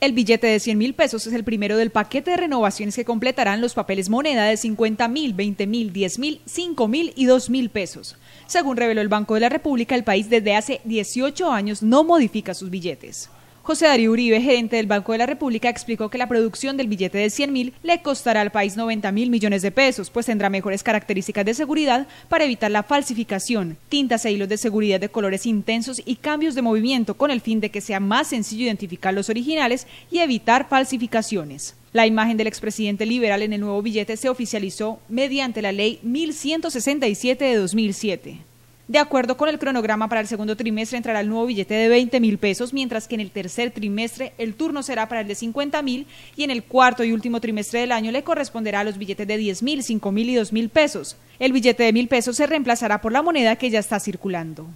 El billete de 100 mil pesos es el primero del paquete de renovaciones que completarán los papeles moneda de 50 mil, 20 mil, 10 mil, 5 mil y 2 mil pesos. Según reveló el Banco de la República, el país desde hace 18 años no modifica sus billetes. José Darío Uribe, gerente del Banco de la República, explicó que la producción del billete de 100.000 mil le costará al país 90 mil millones de pesos, pues tendrá mejores características de seguridad para evitar la falsificación, tintas e hilos de seguridad de colores intensos y cambios de movimiento con el fin de que sea más sencillo identificar los originales y evitar falsificaciones. La imagen del expresidente liberal en el nuevo billete se oficializó mediante la Ley 1167 de 2007. De acuerdo con el cronograma para el segundo trimestre entrará el nuevo billete de 20 mil pesos, mientras que en el tercer trimestre el turno será para el de 50 mil y en el cuarto y último trimestre del año le corresponderá a los billetes de 10 mil, 5 mil y 2 mil pesos. El billete de mil pesos se reemplazará por la moneda que ya está circulando.